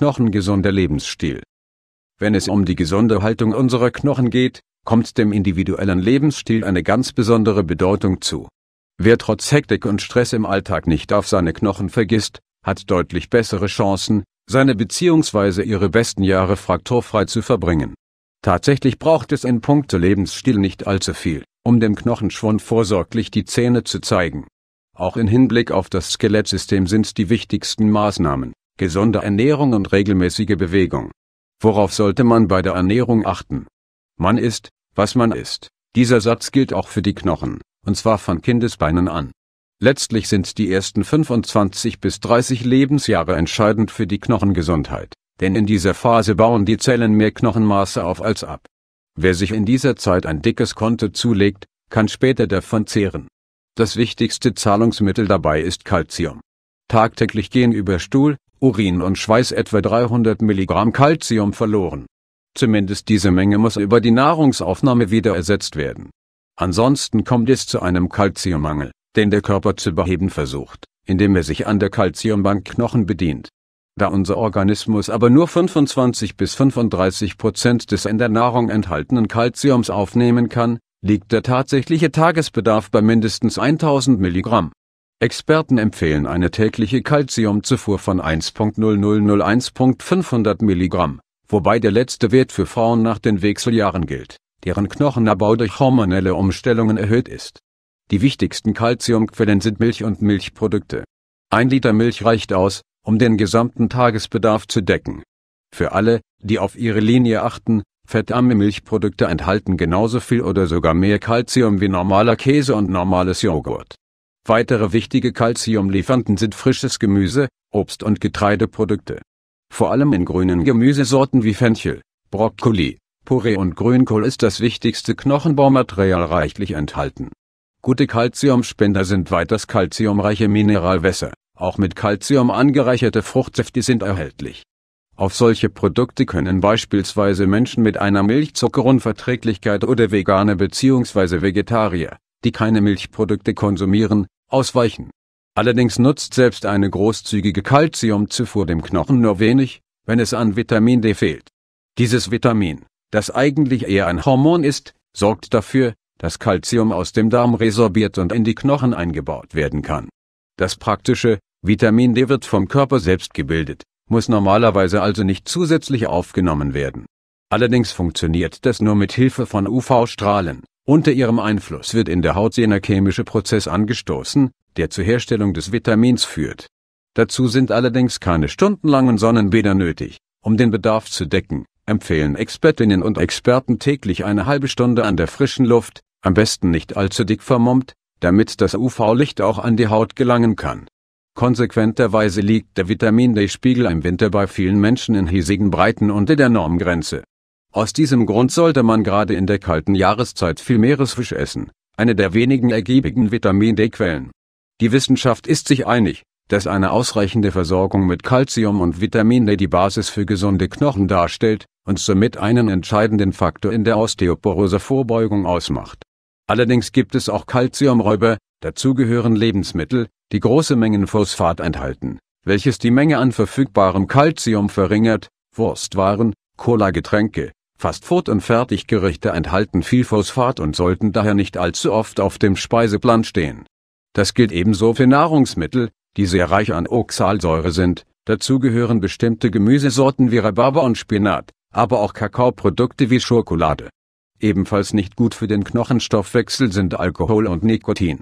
knochengesunder Lebensstil. Wenn es um die gesunde Haltung unserer Knochen geht, kommt dem individuellen Lebensstil eine ganz besondere Bedeutung zu. Wer trotz Hektik und Stress im Alltag nicht auf seine Knochen vergisst, hat deutlich bessere Chancen, seine bzw. ihre besten Jahre frakturfrei zu verbringen. Tatsächlich braucht es in puncto Lebensstil nicht allzu viel, um dem Knochenschwund vorsorglich die Zähne zu zeigen. Auch in Hinblick auf das Skelettsystem sind die wichtigsten Maßnahmen, gesunde Ernährung und regelmäßige Bewegung. Worauf sollte man bei der Ernährung achten? Man isst, was man isst. Dieser Satz gilt auch für die Knochen, und zwar von Kindesbeinen an. Letztlich sind die ersten 25 bis 30 Lebensjahre entscheidend für die Knochengesundheit, denn in dieser Phase bauen die Zellen mehr Knochenmaße auf als ab. Wer sich in dieser Zeit ein dickes Konto zulegt, kann später davon zehren. Das wichtigste Zahlungsmittel dabei ist Calcium. Tagtäglich gehen über Stuhl, Urin und Schweiß etwa 300 Milligramm Calcium verloren. Zumindest diese Menge muss über die Nahrungsaufnahme wieder ersetzt werden. Ansonsten kommt es zu einem Calciummangel, den der Körper zu beheben versucht, indem er sich an der Calciumbank Knochen bedient. Da unser Organismus aber nur 25 bis 35 Prozent des in der Nahrung enthaltenen Calciums aufnehmen kann, liegt der tatsächliche Tagesbedarf bei mindestens 1000 Milligramm. Experten empfehlen eine tägliche Calciumzufuhr von 1.0001.500 mg, wobei der letzte Wert für Frauen nach den Wechseljahren gilt, deren Knochenabbau durch hormonelle Umstellungen erhöht ist. Die wichtigsten Calciumquellen sind Milch und Milchprodukte. Ein Liter Milch reicht aus, um den gesamten Tagesbedarf zu decken. Für alle, die auf ihre Linie achten, fettarme Milchprodukte enthalten genauso viel oder sogar mehr Calcium wie normaler Käse und normales Joghurt. Weitere wichtige Kalziumliefernden sind frisches Gemüse, Obst und Getreideprodukte. Vor allem in grünen Gemüsesorten wie Fenchel, Brokkoli, Puree und Grünkohl ist das wichtigste Knochenbaumaterial reichlich enthalten. Gute Kalziumspender sind weiters kalziumreiche Mineralwässer, auch mit Kalzium angereicherte Fruchtsäfte sind erhältlich. Auf solche Produkte können beispielsweise Menschen mit einer Milchzuckerunverträglichkeit oder Veganer bzw. Vegetarier, die keine Milchprodukte konsumieren, ausweichen. Allerdings nutzt selbst eine großzügige Kalziumzufuhr dem Knochen nur wenig, wenn es an Vitamin D fehlt. Dieses Vitamin, das eigentlich eher ein Hormon ist, sorgt dafür, dass Kalzium aus dem Darm resorbiert und in die Knochen eingebaut werden kann. Das praktische Vitamin D wird vom Körper selbst gebildet, muss normalerweise also nicht zusätzlich aufgenommen werden. Allerdings funktioniert das nur mit Hilfe von UV-Strahlen, unter ihrem Einfluss wird in der Haut jener chemische Prozess angestoßen, der zur Herstellung des Vitamins führt. Dazu sind allerdings keine stundenlangen Sonnenbäder nötig. Um den Bedarf zu decken, empfehlen Expertinnen und Experten täglich eine halbe Stunde an der frischen Luft, am besten nicht allzu dick vermummt, damit das UV-Licht auch an die Haut gelangen kann. Konsequenterweise liegt der Vitamin D-Spiegel im Winter bei vielen Menschen in hiesigen Breiten unter der Normgrenze aus diesem Grund sollte man gerade in der kalten Jahreszeit viel Meeresfisch essen, eine der wenigen ergiebigen Vitamin D-Quellen. Die Wissenschaft ist sich einig, dass eine ausreichende Versorgung mit Kalzium und Vitamin D die Basis für gesunde Knochen darstellt und somit einen entscheidenden Faktor in der Osteoporose-Vorbeugung ausmacht. Allerdings gibt es auch Kalziumräuber, dazu gehören Lebensmittel, die große Mengen Phosphat enthalten, welches die Menge an verfügbarem Kalzium verringert, Wurstwaren, Cola-Getränke, Fast Food- und Fertiggerichte enthalten viel Phosphat und sollten daher nicht allzu oft auf dem Speiseplan stehen. Das gilt ebenso für Nahrungsmittel, die sehr reich an Oxalsäure sind, dazu gehören bestimmte Gemüsesorten wie Rhabarber und Spinat, aber auch Kakaoprodukte wie Schokolade. Ebenfalls nicht gut für den Knochenstoffwechsel sind Alkohol und Nikotin